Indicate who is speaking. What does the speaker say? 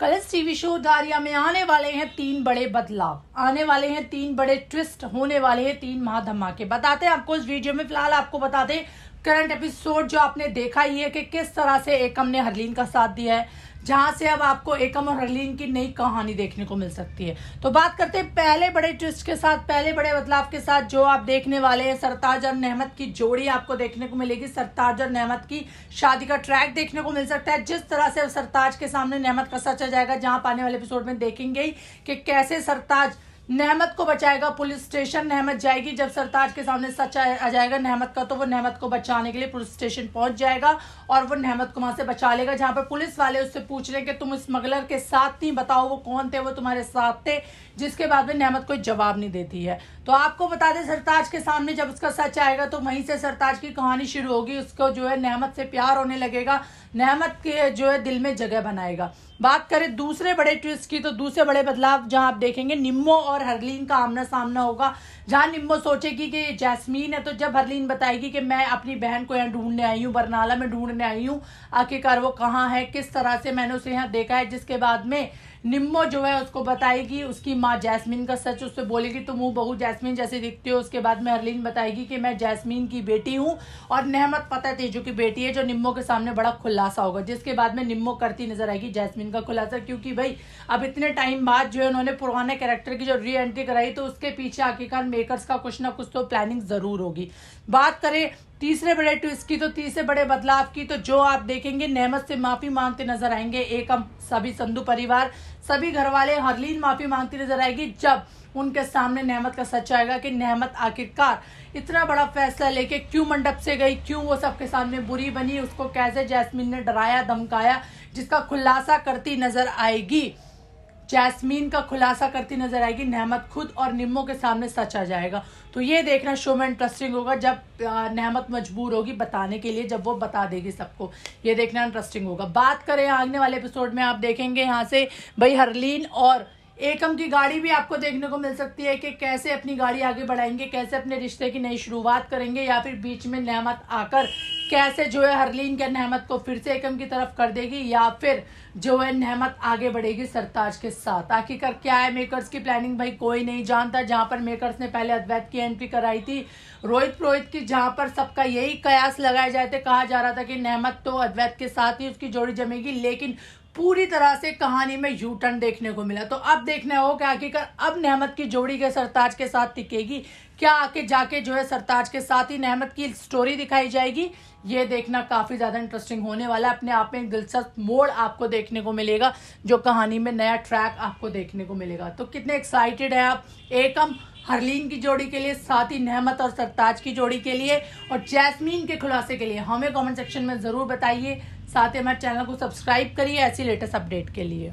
Speaker 1: कलश TV show धारिया में आने वाले हैं तीन बड़े बदलाव आने वाले हैं तीन बड़े ट्विस्ट होने वाले हैं तीन महाधमाके बताते हैं आपको इस वीडियो में फिलहाल आपको बताते हैं करंट एपिसोड जो आपने देखा ही है कि किस तरह से एकम ने हरलीन का साथ दिया है जहां से अब आपको एकम और हरलीन की नई कहानी देखने को मिल सकती है तो बात करते हैं पहले बड़े ट्विस्ट के साथ पहले बड़े बदलाव के साथ जो आप देखने वाले हैं सरताज और नहमत की जोड़ी आपको देखने को मिलेगी सरताज और नहमत की शादी का ट्रैक देखने को मिल सकता है जिस तरह से सरताज के सामने नहमत का सचा जाएगा जहां आप आने वाले एपिसोड में देखेंगे कि कैसे सरताज नहमत को बचाएगा पुलिस स्टेशन नहमत जाएगी जब सरताज के सामने सच आ जाएगा नहमत का तो वो नहमत को बचाने के लिए पुलिस स्टेशन पहुंच जाएगा और वो नहमत को वहां से बचा लेगा जहां पर पुलिस वाले उससे पूछ रहे कि तुम स्मगलर के साथ नहीं बताओ वो कौन थे वो तुम्हारे साथ थे जिसके बाद में नहमत कोई जवाब नहीं देती है तो आपको बता दें सरताज के सामने जब उसका सच आएगा तो वहीं से सरताज की कहानी शुरू होगी उसको जो है नहमत से प्यार होने लगेगा नहमत के जो है दिल में जगह बनाएगा बात करें दूसरे बड़े ट्विस्ट की तो दूसरे बड़े बदलाव जहां आप देखेंगे निम्मो और हरलीन का आमना सामना होगा जहां निम्मो सोचेगी कि जैस्मीन है तो जब हरलीन बताएगी कि मैं अपनी बहन को यहाँ ढूंढने आई हूँ बरनाला में ढूंढने आई हूँ आखिरकार वो कहाँ है किस तरह से मैंने उसे यहाँ देखा है जिसके बाद में निम्मो जो है उसको बताएगी उसकी माँ जैस्मिन का सच उससे बोलेगी तुम हूँ बहू जैस्मिन जैसे दिखती हो उसके बाद में अरलीन बताएगी कि मैं जैस्मिन की बेटी हूँ और नहमत पता थी जो की बेटी है जो निम्बो के सामने बड़ा खुलासा होगा जिसके बाद में निम्मो करती नजर आएगी जैसमिन का खुलासा क्योंकि भाई अब इतने टाइम बाद जो है उन्होंने पुराने कैरेक्टर की जो री एंट्री कराई तो उसके पीछे आखिरकार मेकर्स का कुछ ना कुछ तो प्लानिंग जरूर होगी बात करें तीसरे बड़े ट्विस्ट की तो तीसरे बड़े बदलाव की तो जो आप देखेंगे नेमत से माफी मांगते नजर आएंगे हम सभी संधु परिवार सभी घर वाले हरलीन माफी मांगती नजर आएगी जब उनके सामने नेमत का सच आएगा कि नेमत आखिरकार इतना बड़ा फैसला लेके क्यों मंडप से गई क्यों वो सबके सामने बुरी बनी उसको कैसे जैस्मिन ने डराया धमकाया जिसका खुलासा करती नजर आएगी जैस्मीन का खुलासा करती नजर आएगी नहमत खुद और निम्मो के सामने सच आ जाएगा तो ये देखना शो में इंटरेस्टिंग होगा जब नहमत मजबूर होगी बताने के लिए जब वो बता देगी सबको ये देखना इंटरेस्टिंग होगा बात करें आगने वाले एपिसोड में आप देखेंगे यहाँ से भाई हरलीन और एकम की गाड़ी भी आपको देखने को मिल सकती है कि कैसे अपनी गाड़ी आगे बढ़ाएंगे कैसे अपने रिश्ते की नई शुरुआत करेंगे या फिर बीच में नहमत आकर कैसे जो है हरलीन के नहमत को फिर से एकम की तरफ कर देगी या फिर जो है नहमत आगे बढ़ेगी सरताज के साथ आखिरकार क्या है मेकर्स की प्लानिंग भाई कोई नहीं जानता जहां पर मेकर्स ने पहले अद्वैत की एंट्री कराई थी रोहित पुरोहित की जहां पर सबका यही कयास लगाए थे कहा जा रहा था कि नहमत तो अद्वैत के साथ ही उसकी जोड़ी जमेगी लेकिन पूरी तरह से कहानी में यू टर्न देखने को मिला तो अब देखना हो कि आखिरकार अब नहमत की जोड़ी के सरताज के साथ टिकेगी क्या आके जाके जो है सरताज के साथ ही नहमत की स्टोरी दिखाई जाएगी ये देखना काफ़ी ज़्यादा इंटरेस्टिंग होने वाला है अपने आप में दिलचस्प मोड़ आपको देखने को मिलेगा जो कहानी में नया ट्रैक आपको देखने को मिलेगा तो कितने एक्साइटेड है आप एकम हरलीन की जोड़ी के लिए साथ ही नहमत और सरताज की जोड़ी के लिए और जैस्मीन के खुलासे के लिए हमें कमेंट सेक्शन में ज़रूर बताइए साथ ही हमारे चैनल को सब्सक्राइब करिए ऐसी लेटेस्ट अपडेट के लिए